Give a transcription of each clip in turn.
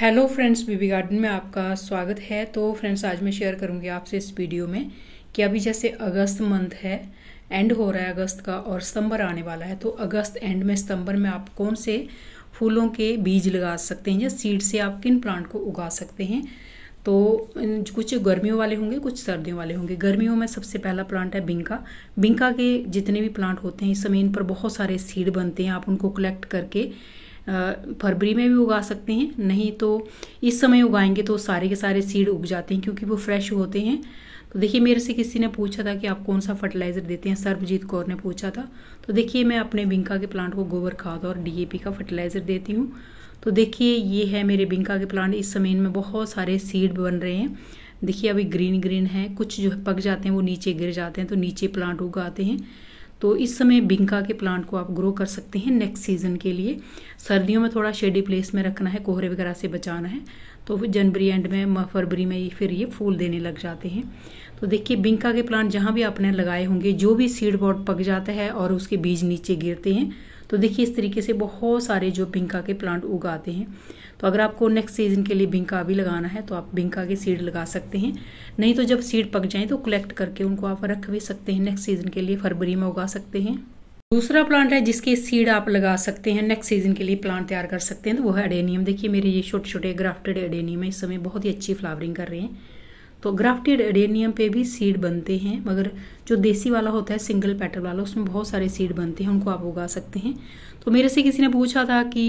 hello friends बीबी garden में आपका स्वागत है तो फ्रेंड्स आज मैं शेयर करूंगी आपसे इस वीडियो में कि अभी जैसे अगस्त मंथ है एंड हो रहा है अगस्त का और सितंबर आने वाला है तो अगस्त एंड में सितंबर में आप कौन से फूलों के बीज लगा सकते हैं या सीड से आप किन प्लांट को उगा सकते हैं तो कुछ गर्मियों वाले होंगे कुछ सर्दियों वाले होंगे गर्मियों में सबसे पहला प्लांट है बिंका बिंका के जितने भी प्लांट होते हैं इस समय इन पर बहुत सारे सीड बनते हैं आप उनको कलेक्ट करके फरवरी में भी उगा सकते हैं नहीं तो इस समय उगाएंगे तो सारे के सारे सीड उग जाते हैं क्योंकि वो फ्रेश होते हैं तो देखिए मेरे से किसी ने पूछा था कि आप कौन सा फर्टिलाइज़र देते हैं सर्वजीत कौर ने पूछा था तो देखिए मैं अपने बिंका के प्लांट को गोबर खाद और डीएपी का फर्टिलाइज़र देती हूँ तो देखिए ये है मेरे बिंका के प्लांट इस समय इनमें बहुत सारे सीड बन रहे हैं देखिए अभी ग्रीन ग्रीन है कुछ जो पक जाते हैं वो नीचे गिर जाते हैं तो नीचे प्लांट उगाते हैं तो इस समय बिंका के प्लांट को आप ग्रो कर सकते हैं नेक्स्ट सीजन के लिए सर्दियों में थोड़ा शेडी प्लेस में रखना है कोहरे वगैरह से बचाना है तो फिर जनवरी एंड में फरवरी में ये फिर ये फूल देने लग जाते हैं तो देखिए बिंका के प्लांट जहाँ भी आपने लगाए होंगे जो भी सीड बॉड पक जाता है और उसके बीज नीचे गिरते हैं तो देखिए इस तरीके से बहुत सारे जो भिंका के प्लांट उगाते हैं तो अगर आपको नेक्स्ट सीजन के लिए भिंका भी लगाना है तो आप भिंका के सीड लगा सकते हैं नहीं तो जब सीड पक जाए तो कलेक्ट करके उनको आप रख भी सकते हैं नेक्स्ट सीजन के लिए फरवरी में उगा सकते हैं दूसरा प्लांट है जिसके सीड आप लगा सकते हैं नेक्स्ट सीजन के लिए प्लांट तैयार कर सकते हैं तो वो है एडेनियम देखिए मेरे ये छोटे छोटे ग्राफ्टेड एडेनियम है इस समय बहुत ही अच्छी फ्लावरिंग कर रहे हैं तो ग्राफ्टेड एडेनियम पे भी सीड बनते हैं मगर जो देसी वाला होता है सिंगल पैटर वाला उसमें बहुत सारे सीड बनते हैं उनको आप उगा सकते हैं तो मेरे से किसी ने पूछा था कि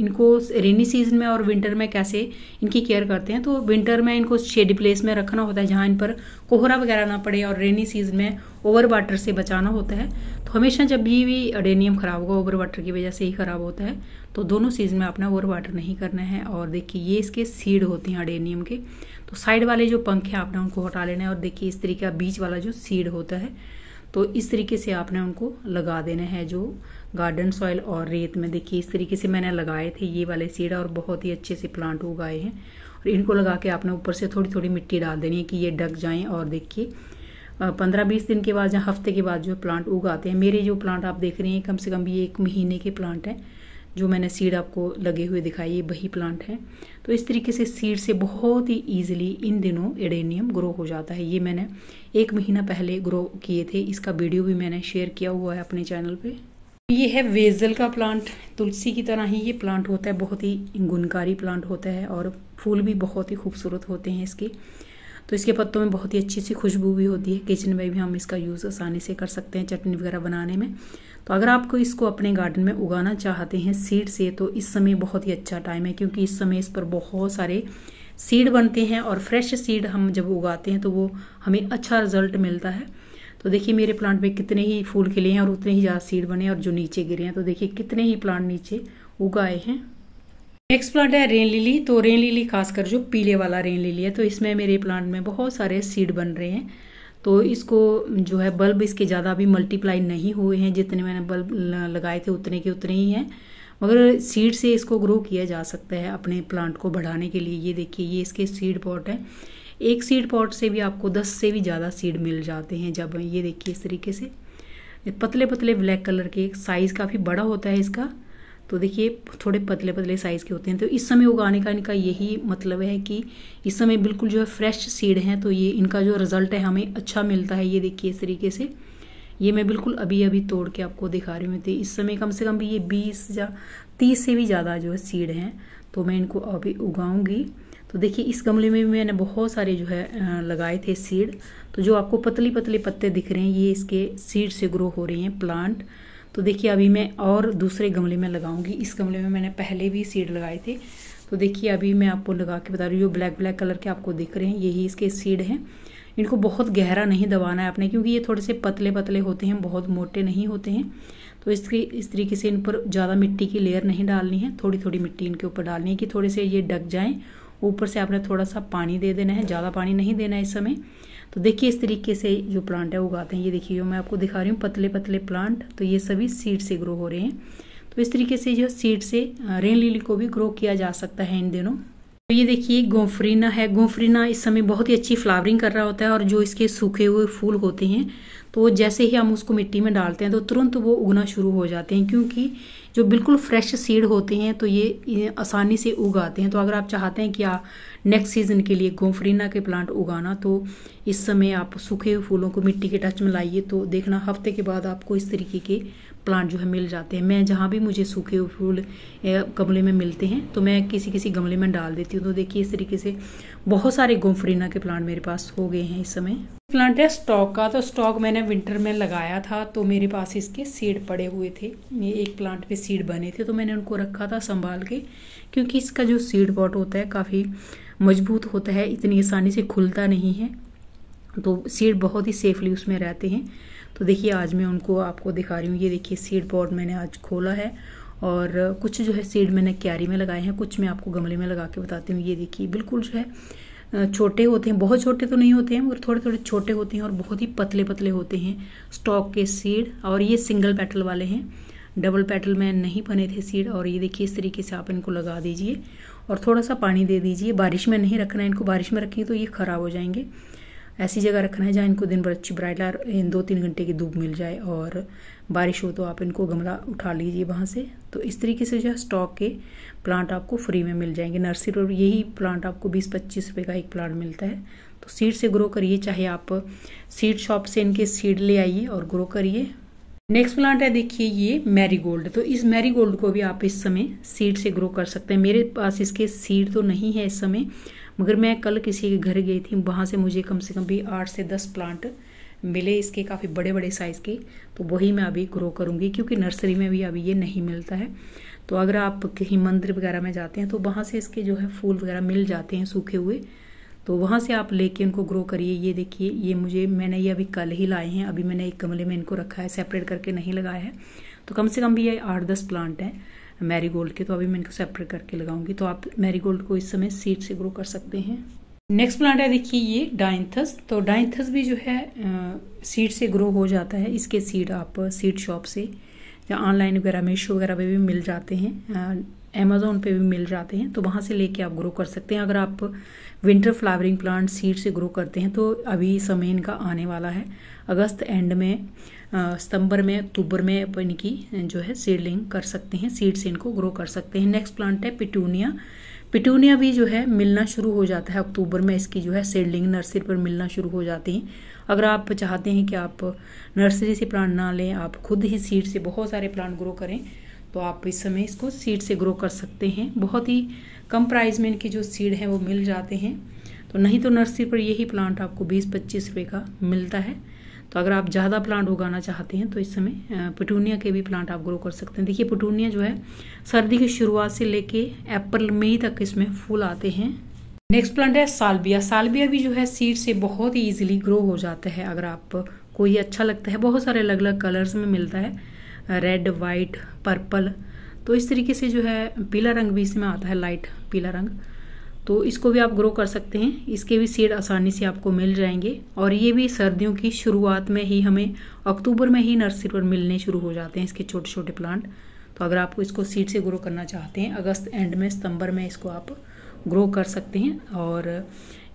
इनको रेनी सीजन में और विंटर में कैसे इनकी केयर करते हैं तो विंटर में इनको शेड प्लेस में रखना होता है जहाँ इन पर कोहरा वगैरह ना पड़े और रेनी सीजन में ओवर वाटर से बचाना होता है तो हमेशा जब भी भी अडेनियम ख़राब होगा ओवर वाटर की वजह से ही ख़राब होता है तो दोनों सीजन में आपने ओवर वाटर नहीं करना है और देखिए ये इसके सीड होते हैं अडेनियम के तो साइड वाले जो पंख हैं आपने उनको हटा लेना है और देखिए इस तरीके का बीच वाला जो सीड होता है तो इस तरीके से आपने उनको लगा देना है जो गार्डन सॉइल और रेत में देखिए इस तरीके से मैंने लगाए थे ये वाले सीड और बहुत ही अच्छे से प्लांट उगाए हैं और इनको लगा के आपने ऊपर से थोड़ी थोड़ी मिट्टी डाल देनी है कि ये डक जाए और देखिए पंद्रह बीस दिन के बाद या हफ्ते के बाद जो प्लांट उगाते हैं मेरे जो प्लांट आप देख रहे हैं कम से कम ये एक महीने के प्लांट हैं जो मैंने सीड आपको लगे हुए दिखाई ये वही प्लांट है तो इस तरीके से सीड से बहुत ही ईजिली इन दिनों एडेनियम ग्रो हो जाता है ये मैंने एक महीना पहले ग्रो किए थे इसका वीडियो भी मैंने शेयर किया हुआ है अपने चैनल पर ये है वेजल का प्लांट तुलसी की तरह ही ये प्लांट होता है बहुत ही गुनकारी प्लांट होता है और फूल भी बहुत ही खूबसूरत होते हैं इसके तो इसके पत्तों में बहुत ही अच्छी सी खुशबू भी होती है किचन में भी हम इसका यूज़ आसानी से कर सकते हैं चटनी वगैरह बनाने में तो अगर आपको इसको अपने गार्डन में उगाना चाहते हैं सीड से तो इस समय बहुत ही अच्छा टाइम है क्योंकि इस समय इस पर बहुत सारे सीड बनते हैं और फ्रेश सीड हम जब उगाते हैं तो वो हमें अच्छा रिजल्ट मिलता है तो देखिए मेरे प्लांट में कितने ही फूल खिले हैं और उतने ही ज़्यादा सीड बने हैं और जो नीचे गिरे हैं तो देखिए कितने ही प्लांट नीचे उगाए हैं नेक्स्ट प्लांट है रेन लिली तो रेन लिली खासकर जो पीले वाला रेन लिली है तो इसमें मेरे प्लांट में बहुत सारे सीड बन रहे हैं तो इसको जो है बल्ब इसके ज़्यादा अभी मल्टीप्लाई नहीं हुए हैं जितने मैंने बल्ब लगाए थे उतने के उतने ही हैं मगर सीड से इसको ग्रो किया जा सकता है अपने प्लांट को बढ़ाने के लिए ये देखिए ये इसके सीड पॉट है एक सीड पॉट से भी आपको दस से भी ज़्यादा सीड मिल जाते हैं जब ये देखिए इस तरीके से पतले पतले ब्लैक कलर के साइज़ काफ़ी बड़ा होता है इसका तो देखिए थोड़े पतले पतले साइज़ के होते हैं तो इस समय उगाने का इनका यही मतलब है कि इस समय बिल्कुल जो है फ्रेश सीड हैं तो ये इनका जो रिज़ल्ट है हमें अच्छा मिलता है ये देखिए इस तरीके से ये मैं बिल्कुल अभी अभी तोड़ के आपको दिखा रही हूँ तो इस समय कम से कम भी ये बीस या तीस से भी ज़्यादा जो है सीड हैं तो मैं इनको अभी उगाऊंगी तो देखिए इस गमले में भी मैंने बहुत सारे जो है लगाए थे सीड तो जो आपको पतली पतले पत्ते दिख रहे हैं ये इसके सीड से ग्रो हो रहे हैं प्लांट तो देखिए अभी मैं और दूसरे गमले में लगाऊंगी इस गमले में मैंने पहले भी सीड लगाए थे तो देखिए अभी मैं आपको लगा के बता रही हूँ ब्लैक ब्लैक कलर के आपको दिख रहे हैं यही इसके सीड हैं इनको बहुत गहरा नहीं दबाना है आपने क्योंकि ये थोड़े से पतले पतले होते हैं बहुत मोटे नहीं होते हैं तो इसके इस तरीके से इन पर ज़्यादा मिट्टी की लेयर नहीं डालनी है थोड़ी थोड़ी मिट्टी इनके ऊपर डालनी है कि थोड़े से ये डक जाएँ ऊपर से आपने थोड़ा सा पानी दे देना है ज़्यादा पानी नहीं देना है इस समय तो देखिए इस तरीके से जो प्लांट है उगाते हैं ये देखिए मैं आपको दिखा रही हूँ पतले पतले प्लांट तो ये सभी सीड से ग्रो हो रहे हैं तो इस तरीके से जो सीड से रेन लिली को भी ग्रो किया जा सकता है इन दिनों तो ये देखिए गोफरीना है गोफरीना इस समय बहुत ही अच्छी फ्लावरिंग कर रहा होता है और जो इसके सूखे हुए फूल होते हैं तो जैसे ही हम उसको मिट्टी में डालते हैं तो तुरंत वो उगना शुरू हो जाते हैं क्योंकि जो बिल्कुल फ्रेश सीड होते हैं तो ये आसानी से उग आते हैं तो अगर आप चाहते हैं कि आप नेक्स्ट सीजन के लिए गोफरीना के प्लांट उगाना तो इस समय आप सूखे हुए फूलों को मिट्टी के टच में लाइए तो देखना हफ्ते के बाद आपको इस तरीके के प्लांट जो है मिल जाते हैं मैं जहाँ भी मुझे सूखे फूल गमले में मिलते हैं तो मैं किसी किसी गमले में डाल देती हूँ तो देखिए इस तरीके से बहुत सारे गोमफरीना के प्लांट मेरे पास हो गए हैं इस समय प्लांट है स्टॉक का तो स्टॉक मैंने विंटर में लगाया था तो मेरे पास इसके सीड पड़े हुए थे ये एक प्लांट पे सीड बने थे तो मैंने उनको रखा था संभाल के क्योंकि इसका जो सीड पॉट होता है काफ़ी मजबूत होता है इतनी आसानी से खुलता नहीं है तो सीड बहुत ही सेफली उसमें रहते हैं तो देखिए आज मैं उनको आपको दिखा रही हूँ ये देखिए सीड बोर्ड मैंने आज खोला है और कुछ जो है सीड मैंने क्यारी में लगाए हैं कुछ मैं आपको गमले में लगा के बताती हूँ ये देखिए बिल्कुल जो है छोटे होते हैं बहुत छोटे तो नहीं होते हैं मगर थोड़े थोड़े छोटे होते हैं और बहुत ही पतले पतले होते हैं स्टॉक के सीड और ये सिंगल पेटल वाले हैं डबल पेटल में नहीं बने थे सीड और ये देखिए इस तरीके से आप इनको लगा दीजिए और थोड़ा सा पानी दे दीजिए बारिश में नहीं रखना है इनको बारिश में रखेंगे तो ये ख़राब हो जाएंगे ऐसी जगह रखना है जहाँ इनको दिन भर अच्छी ब्राइट लाइट दो तीन घंटे की धूप मिल जाए और बारिश हो तो आप इनको गमला उठा लीजिए वहाँ से तो इस तरीके से जो है स्टॉक के प्लांट आपको फ्री में मिल जाएंगे नर्सरी पर यही प्लांट आपको बीस पच्चीस रुपये का एक प्लांट मिलता है तो सीड से ग्रो करिए चाहे आप सीड शॉप से इनके सीड ले आइए और ग्रो करिए नेक्स्ट प्लांट है देखिए ये मैरीगोल्ड तो इस मैरीगोल्ड को भी आप इस समय सीड से ग्रो कर सकते हैं मेरे पास इसके सीड तो नहीं है इस समय मगर मैं कल किसी के घर गई थी वहाँ से मुझे कम से कम भी आठ से दस प्लांट मिले इसके काफ़ी बड़े बड़े साइज़ के तो वही मैं अभी ग्रो करूँगी क्योंकि नर्सरी में भी अभी ये नहीं मिलता है तो अगर आप कहीं मंदिर वगैरह में जाते हैं तो वहाँ से इसके जो है फूल वगैरह मिल जाते हैं सूखे हुए तो वहाँ से आप लेके उनको ग्रो करिए ये देखिए ये मुझे मैंने ये अभी कल ही लाए हैं अभी मैंने एक गमले में इनको रखा है सेपरेट करके नहीं लगाया है तो कम से कम भी ये आठ दस प्लांट हैं मैरीगोल्ड के तो अभी मैं इनको सेपरेट करके लगाऊंगी तो आप मैरीगोल्ड को इस समय सीड से ग्रो कर सकते हैं नेक्स्ट प्लांट है देखिए ये डाइंथस तो डाइंथस भी जो है सीड से ग्रो हो जाता है इसके सीड आप सीड शॉप से या ऑनलाइन वगैरह मीशो वगैरह पे भी मिल जाते हैं अमेज़ोन पे भी मिल जाते हैं तो वहाँ से लेके आप ग्रो कर सकते हैं अगर आप विंटर फ्लावरिंग प्लांट सीड से ग्रो करते हैं तो अभी समय इनका आने वाला है अगस्त एंड में सितंबर में अक्टूबर में अपन की जो है सीडलिंग कर सकते हैं सीड से इनको ग्रो कर सकते हैं नेक्स्ट प्लांट है पिटूनिया पिटूनिया भी जो है मिलना शुरू हो जाता है अक्टूबर में इसकी जो है सीडलिंग नर्सरी पर मिलना शुरू हो जाती है अगर आप चाहते हैं कि आप नर्सरी से प्लांट ना लें आप खुद ही सीड से बहुत सारे प्लांट ग्रो करें तो आप इस समय इसको सीड से ग्रो कर सकते हैं बहुत ही कम प्राइस में इनकी जो सीड हैं वो मिल जाते हैं तो नहीं तो नर्सरी पर यही प्लांट आपको बीस पच्चीस रुपये का मिलता है तो अगर आप ज़्यादा प्लांट उगाना चाहते हैं तो इस समय पटूनिया के भी प्लांट आप ग्रो कर सकते हैं देखिए पटूनिया जो है सर्दी की शुरुआत से लेके अप्रैल मई तक इसमें फूल आते हैं नेक्स्ट प्लांट है सालबिया सालबिया भी जो है सीड से बहुत ही ईजिली ग्रो हो जाता है अगर आप कोई अच्छा लगता है बहुत सारे अलग अलग कलर्स में मिलता है रेड वाइट पर्पल तो इस तरीके से जो है पीला रंग भी इसमें आता है लाइट पीला रंग तो इसको भी आप ग्रो कर सकते हैं इसके भी सीड आसानी से आपको मिल जाएंगे और ये भी सर्दियों की शुरुआत में ही हमें अक्टूबर में ही नर्सरी पर मिलने शुरू हो जाते हैं इसके छोटे छोटे प्लांट तो अगर आपको इसको सीड से ग्रो करना चाहते हैं अगस्त एंड में सितंबर में इसको आप ग्रो कर सकते हैं और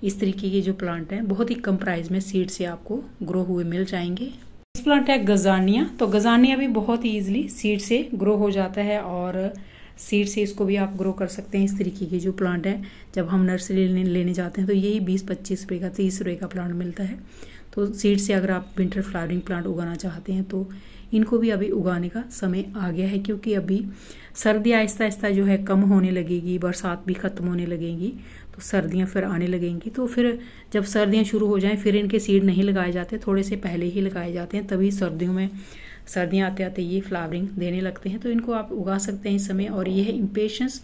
इस तरीके के जो प्लांट हैं बहुत ही कम प्राइस में सीड से आपको ग्रो हुए मिल जाएंगे प्लांट है गजानिया तो गजानिया भी बहुत ईजिली सीड से ग्रो हो जाता है और सीड से इसको भी आप ग्रो कर सकते हैं इस तरीके की जो प्लांट है जब हम नर्सरी लेने लेने जाते हैं तो यही बीस पच्चीस रुपये का तीस रुपये का प्लांट मिलता है तो सीड से अगर आप विंटर फ्लावरिंग प्लांट उगाना चाहते हैं तो इनको भी अभी उगाने का समय आ गया है क्योंकि अभी सर्दी आहिस्ता आहिस्ता जो है कम होने लगेगी बरसात भी ख़त्म होने लगेगी तो सर्दियाँ फिर आने लगेंगी तो फिर जब सर्दियाँ शुरू हो जाएँ फिर इनके सीड नहीं लगाए जाते थोड़े से पहले ही लगाए जाते हैं तभी सर्दियों में सर्दियाँ आते आते ये फ्लावरिंग देने लगते हैं तो इनको आप उगा सकते हैं इस समय और ये है इम्पेशंस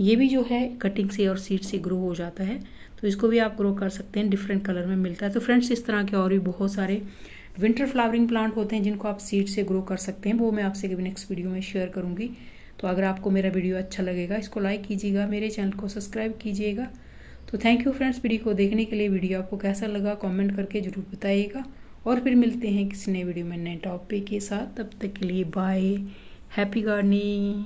ये भी जो है कटिंग से और सीड से ग्रो हो जाता है तो इसको भी आप ग्रो कर सकते हैं डिफरेंट कलर में मिलता है तो फ्रेंड्स इस तरह के और भी बहुत सारे विंटर फ्लावरिंग प्लांट होते हैं जिनको आप सीड से ग्रो कर सकते हैं वो मैं आपसे नेक्स्ट वीडियो में शेयर करूँगी तो अगर आपको मेरा वीडियो अच्छा लगेगा इसको लाइक कीजिएगा मेरे चैनल को सब्सक्राइब कीजिएगा तो थैंक यू फ्रेंड्स वीडियो को देखने के लिए वीडियो आपको कैसा लगा कमेंट करके ज़रूर बताइएगा और फिर मिलते हैं किसी नए वीडियो में नए टॉपिक के साथ तब तक के लिए बाय हैप्पी गार्डनिंग